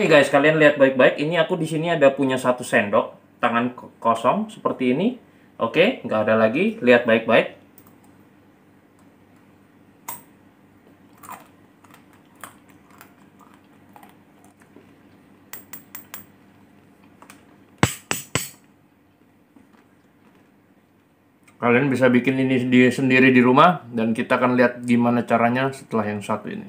Oke okay guys, kalian lihat baik-baik. Ini aku di sini ada punya satu sendok tangan kosong seperti ini. Oke, okay, nggak ada lagi. Lihat baik-baik. Kalian bisa bikin ini di sendiri di rumah dan kita akan lihat gimana caranya setelah yang satu ini.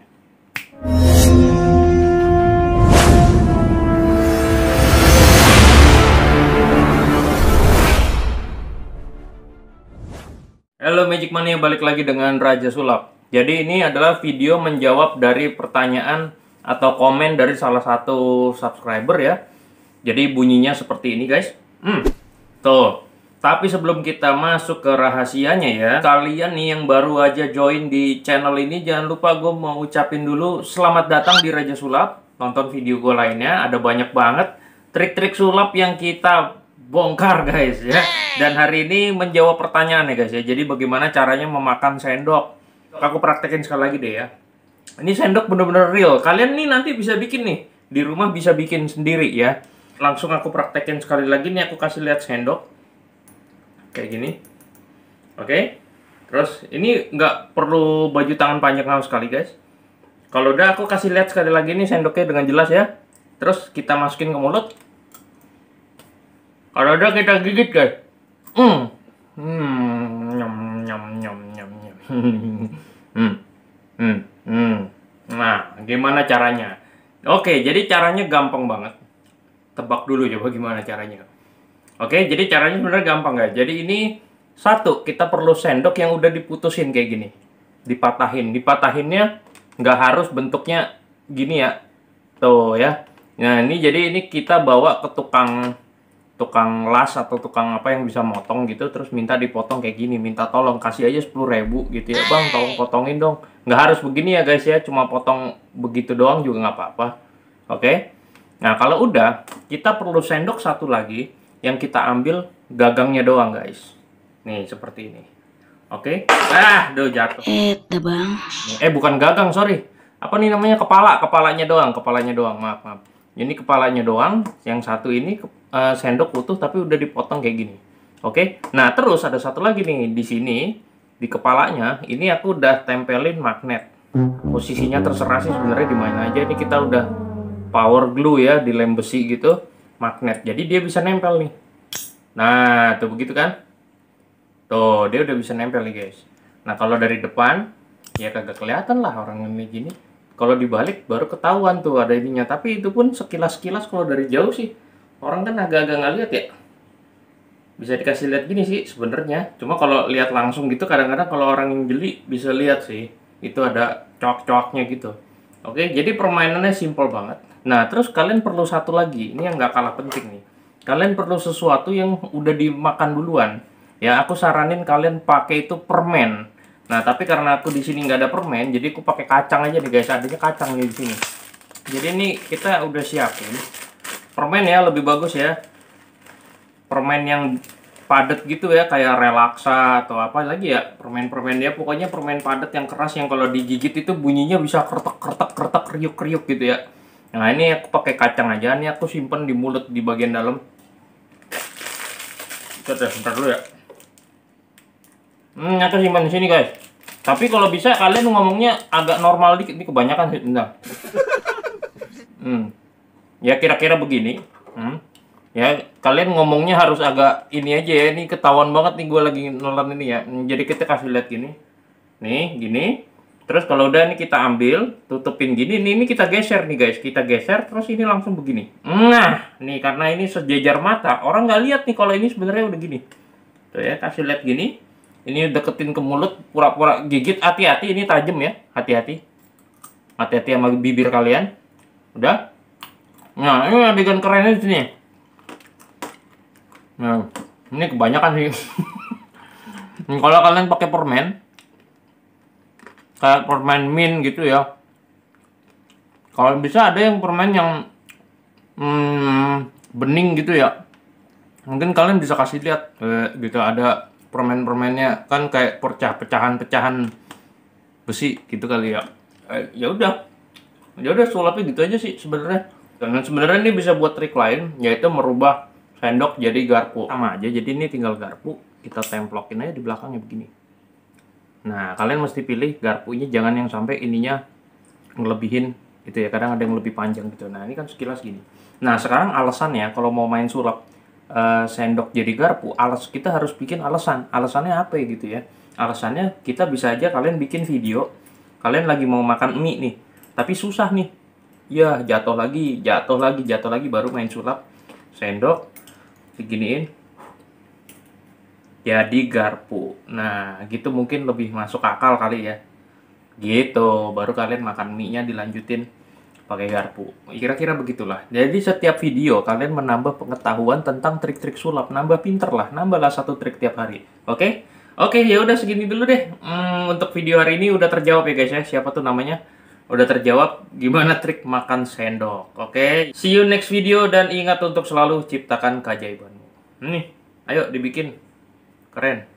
Halo Magic Money, balik lagi dengan Raja Sulap. Jadi ini adalah video menjawab dari pertanyaan atau komen dari salah satu subscriber ya. Jadi bunyinya seperti ini guys. Hmm, tuh. Tapi sebelum kita masuk ke rahasianya ya, kalian nih yang baru aja join di channel ini, jangan lupa gue mau ucapin dulu selamat datang di Raja Sulap. Tonton video gue lainnya, ada banyak banget trik-trik sulap yang kita bongkar guys ya. Dan hari ini menjawab pertanyaan ya guys ya. Jadi bagaimana caranya memakan sendok? Aku praktekin sekali lagi deh ya. Ini sendok bener-bener real. Kalian nih nanti bisa bikin nih di rumah bisa bikin sendiri ya. Langsung aku praktekin sekali lagi nih aku kasih lihat sendok kayak gini. Oke. Okay? Terus ini nggak perlu baju tangan panjang sama sekali guys. Kalau udah aku kasih lihat sekali lagi nih sendoknya dengan jelas ya. Terus kita masukin ke mulut. Kalau ada kita gigit guys. Hmm. Hmm. Nyam nyam nyam nyam nyam. hmm. Hmm. Hmm. Nah, gimana caranya? Oke, jadi caranya gampang banget. Tebak dulu coba gimana caranya. Oke, jadi caranya benar gampang guys. Jadi ini satu, kita perlu sendok yang udah diputusin kayak gini. Dipatahin. Dipatahinnya nggak harus bentuknya gini ya. Tuh ya. Nah, ini jadi ini kita bawa ke tukang tukang las atau tukang apa yang bisa motong gitu terus minta dipotong kayak gini minta tolong kasih aja sepuluh ribu gitu ya bang tolong potongin dong nggak harus begini ya guys ya cuma potong begitu doang juga nggak apa-apa oke okay? nah kalau udah kita perlu sendok satu lagi yang kita ambil gagangnya doang guys nih seperti ini oke okay? ah do jatuh eh bang eh bukan gagang sorry apa nih namanya kepala kepalanya doang kepalanya doang maaf maaf ini kepalanya doang yang satu ini uh, sendok utuh tapi udah dipotong kayak gini. Oke. Nah, terus ada satu lagi nih di sini di kepalanya ini aku udah tempelin magnet. Posisinya terserah sih sebenarnya di mana aja. Ini kita udah power glue ya di lem besi gitu, magnet. Jadi dia bisa nempel nih. Nah, tuh begitu kan? Tuh, dia udah bisa nempel nih, guys. Nah, kalau dari depan ya kagak kelihatan lah orang ini gini. Kalau dibalik baru ketahuan tuh ada ininya. Tapi itu pun sekilas-kilas kalau dari jauh sih orang kan agak-agak nggak lihat ya bisa dikasih lihat gini sih sebenarnya cuma kalau lihat langsung gitu kadang-kadang kalau orang yang jeli bisa lihat sih itu ada cok-coknya gitu oke jadi permainannya simple banget nah terus kalian perlu satu lagi ini yang nggak kalah penting nih kalian perlu sesuatu yang udah dimakan duluan ya aku saranin kalian pakai itu permen nah tapi karena aku di sini nggak ada permen jadi aku pakai kacang aja nih guys adanya kacang nih di sini jadi ini kita udah siapin permen ya lebih bagus ya permen yang padat gitu ya kayak relaksa atau apa lagi ya permen-permen dia pokoknya permen padat yang keras yang kalau digigit itu bunyinya bisa kertek kertek kertek kriuk kriuk gitu ya nah ini aku pakai kacang aja ini aku simpen di mulut di bagian dalam kita tes sebentar dulu ya hmm aku simpan di sini guys tapi kalau bisa kalian ngomongnya agak normal dikit ini kebanyakan sih hmm ya kira-kira begini hmm. ya kalian ngomongnya harus agak ini aja ya ini ketahuan banget nih gue lagi nolan ini ya hmm, jadi kita kasih lihat gini nih gini terus kalau udah ini kita ambil tutupin gini nih ini kita geser nih guys kita geser terus ini langsung begini nah nih karena ini sejajar mata orang nggak lihat nih kalau ini sebenarnya udah gini tuh ya kasih lihat gini ini deketin ke mulut pura-pura gigit hati-hati ini tajam ya hati-hati hati-hati sama bibir kalian udah Nah, ini bikin kerennya di sini. Nah, ini kebanyakan sih. Kalau kalian pakai permen, kayak permen min gitu ya. Kalau bisa ada yang permen yang hmm, bening gitu ya. Mungkin kalian bisa kasih lihat eh, gitu ada permen-permennya kan kayak pecah-pecahan-pecahan besi gitu kali ya. Eh, ya udah. Ya udah sulapnya gitu aja sih sebenarnya dan sebenarnya ini bisa buat trik lain yaitu merubah sendok jadi garpu sama aja jadi ini tinggal garpu kita templokin aja di belakangnya begini nah kalian mesti pilih garpunya jangan yang sampai ininya ngelebihin gitu ya kadang ada yang lebih panjang gitu nah ini kan sekilas gini nah sekarang alasannya kalau mau main sulap eh, sendok jadi garpu alas kita harus bikin alasan alasannya apa ya gitu ya alasannya kita bisa aja kalian bikin video kalian lagi mau makan mie nih tapi susah nih ya jatuh lagi jatuh lagi jatuh lagi baru main sulap sendok diginiin jadi garpu nah gitu mungkin lebih masuk akal kali ya gitu baru kalian makan mie nya dilanjutin pakai garpu kira-kira begitulah jadi setiap video kalian menambah pengetahuan tentang trik-trik sulap nambah pinter lah nambahlah satu trik tiap hari oke okay? Oke, okay, ya udah segini dulu deh. Hmm, untuk video hari ini udah terjawab ya guys ya. Siapa tuh namanya? udah terjawab gimana trik makan sendok. Oke, okay? see you next video dan ingat untuk selalu ciptakan keajaibanmu. Nih, ayo dibikin. Keren.